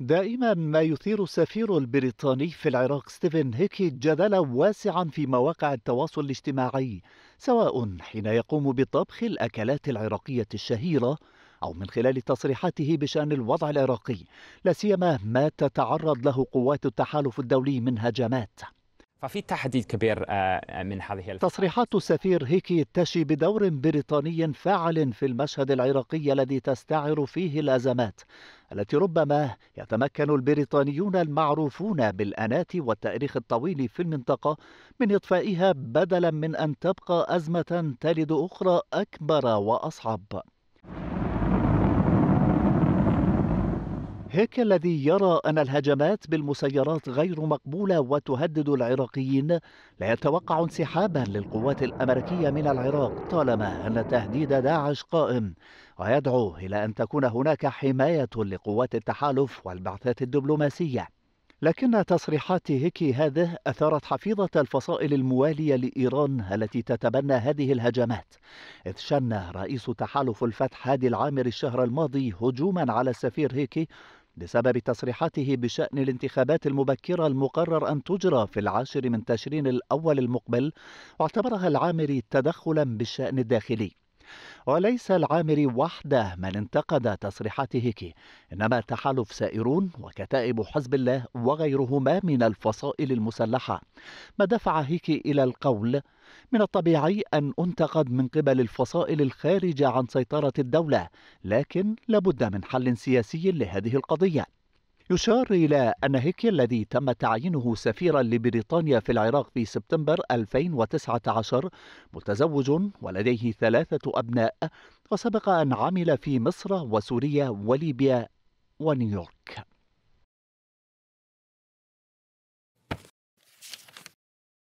دائما ما يثير السفير البريطاني في العراق ستيفن هيكي جدلا واسعا في مواقع التواصل الاجتماعي سواء حين يقوم بطبخ الاكلات العراقيه الشهيره او من خلال تصريحاته بشان الوضع العراقي لا سيما ما تتعرض له قوات التحالف الدولي من هجمات ففي تحديد كبير آه، آه، من هذه الفترة. تصريحات السفير هيكي تشي بدور بريطاني فاعل في المشهد العراقي الذي تستعر فيه الازمات التي ربما يتمكن البريطانيون المعروفون بالاناه والتاريخ الطويل في المنطقه من اطفائها بدلا من ان تبقى ازمه تلد اخرى اكبر واصعب هيك الذي يرى أن الهجمات بالمسيرات غير مقبولة وتهدد العراقيين لا يتوقع انسحابا للقوات الأمريكية من العراق طالما أن تهديد داعش قائم ويدعو إلى أن تكون هناك حماية لقوات التحالف والبعثات الدبلوماسية لكن تصريحات هيكي هذه أثارت حفيظة الفصائل الموالية لإيران التي تتبنى هذه الهجمات إذ شن رئيس تحالف الفتح هادي العامر الشهر الماضي هجوما على السفير هيكي بسبب تصريحاته بشأن الانتخابات المبكرة المقرر أن تجرى في العاشر من تشرين الأول المقبل واعتبرها العامري تدخلا بالشأن الداخلي وليس العامري وحده من انتقد تصريحات هيكي إنما تحالف سائرون وكتائب حزب الله وغيرهما من الفصائل المسلحة ما دفع هيكي إلى القول من الطبيعي أن أنتقد من قبل الفصائل الخارجة عن سيطرة الدولة لكن لابد من حل سياسي لهذه القضية يشار إلى أن هيكي الذي تم تعيينه سفيرا لبريطانيا في العراق في سبتمبر 2019 متزوج ولديه ثلاثة أبناء وسبق أن عمل في مصر وسوريا وليبيا ونيويورك